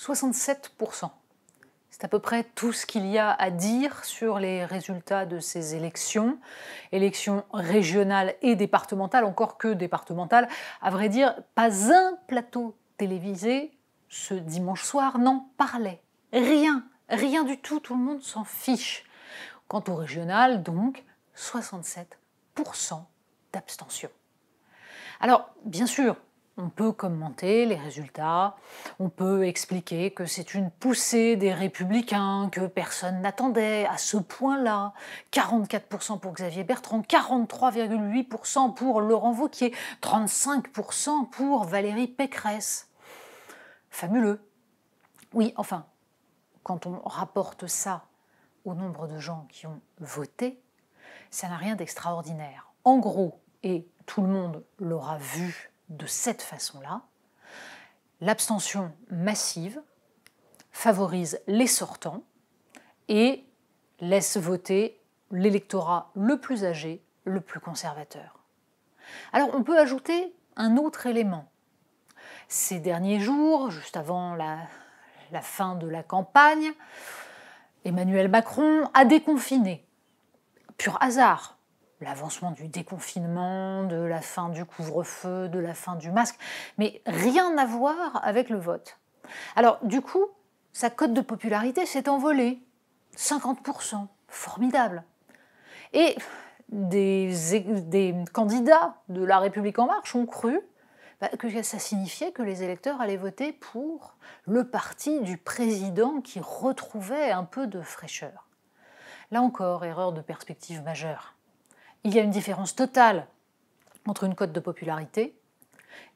67%. C'est à peu près tout ce qu'il y a à dire sur les résultats de ces élections, élections régionales et départementales, encore que départementales. À vrai dire, pas un plateau télévisé ce dimanche soir n'en parlait. Rien, rien du tout, tout le monde s'en fiche. Quant au régional, donc, 67% d'abstention. Alors, bien sûr, on peut commenter les résultats, on peut expliquer que c'est une poussée des républicains que personne n'attendait à ce point-là. 44% pour Xavier Bertrand, 43,8% pour Laurent Vauquier, 35% pour Valérie Pécresse. Fabuleux. Oui, enfin, quand on rapporte ça au nombre de gens qui ont voté, ça n'a rien d'extraordinaire. En gros, et tout le monde l'aura vu de cette façon-là, l'abstention massive favorise les sortants et laisse voter l'électorat le plus âgé, le plus conservateur. Alors on peut ajouter un autre élément. Ces derniers jours, juste avant la, fin de la campagne, Emmanuel Macron a déconfiné. Pur hasard, l'avancement du déconfinement, de la fin du couvre-feu, de la fin du masque, mais rien à voir avec le vote. Alors du coup, sa cote de popularité s'est envolée. 50%, formidable. Et des, candidats de La République en marche ont cru bah, que ça signifiait que les électeurs allaient voter pour le parti du président qui retrouvait un peu de fraîcheur. Là encore, erreur de perspective majeure. Il y a une différence totale entre une cote de popularité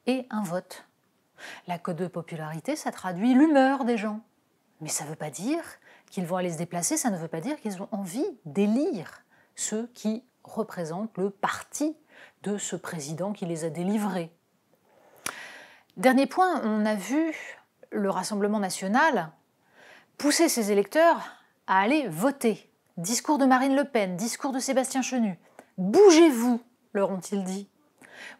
et un vote. La cote de popularité, ça traduit l'humeur des gens. Mais ça ne veut pas dire qu'ils vont aller se déplacer, ça ne veut pas dire qu'ils ont envie d'élire ceux qui représentent le parti de ce président qui les a délivrés. Dernier point, on a vu le Rassemblement national pousser ses électeurs à aller voter. Discours de Marine Le Pen, discours de Sébastien Chenu. Bougez-vous, leur ont-ils dit.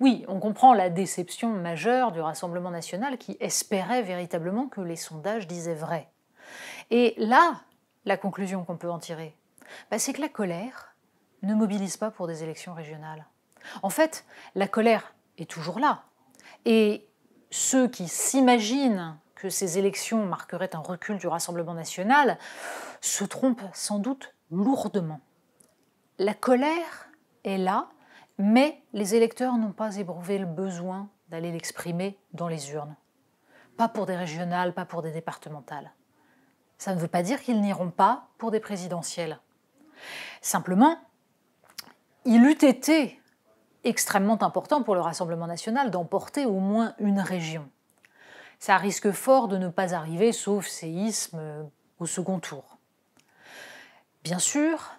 Oui, on comprend la déception majeure du Rassemblement national qui espérait véritablement que les sondages disaient vrai. Et là, la conclusion qu'on peut en tirer, bah, c'est que la colère ne mobilise pas pour des élections régionales. En fait, la colère est toujours là. Et ceux qui s'imaginent que ces élections marqueraient un recul du Rassemblement national se trompent sans doute lourdement. La colère est là, mais les électeurs n'ont pas éprouvé le besoin d'aller l'exprimer dans les urnes. Pas pour des régionales, pas pour des départementales. Ça ne veut pas dire qu'ils n'iront pas pour des présidentielles. Simplement, il eût été extrêmement important pour le Rassemblement national d'emporter au moins une région. Ça risque fort de ne pas arriver, sauf séisme, euh, au second tour. Bien sûr,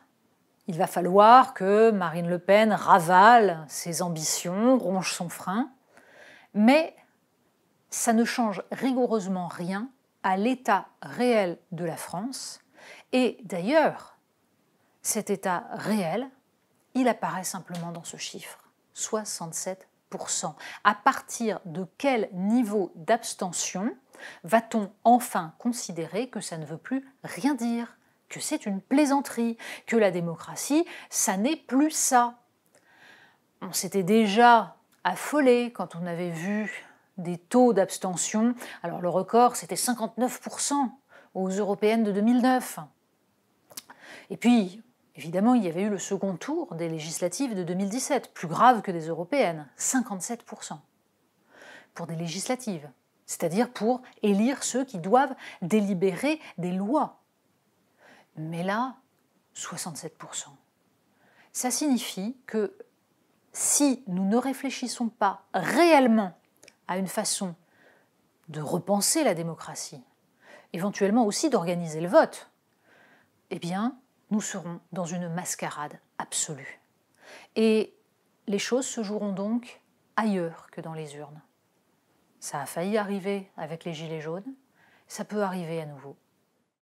il va falloir que Marine Le Pen ravale ses ambitions, ronge son frein, mais ça ne change rigoureusement rien à l'état réel de la France. Et d'ailleurs, cet état réel, il apparaît simplement dans ce chiffre, 67%. À partir de quel niveau d'abstention va-t-on enfin considérer que ça ne veut plus rien dire que c'est une plaisanterie, que la démocratie, ça n'est plus ça. On s'était déjà affolé quand on avait vu des taux d'abstention. Alors le record, c'était 59% aux européennes de 2009. Et puis, évidemment, il y avait eu le second tour des législatives de 2017, plus grave que des européennes, 57% pour des législatives, c'est-à-dire pour élire ceux qui doivent délibérer des lois mais là, 67%. Ça signifie que si nous ne réfléchissons pas réellement à une façon de repenser la démocratie, éventuellement aussi d'organiser le vote, eh bien, nous serons dans une mascarade absolue. Et les choses se joueront donc ailleurs que dans les urnes. Ça a failli arriver avec les Gilets jaunes, ça peut arriver à nouveau.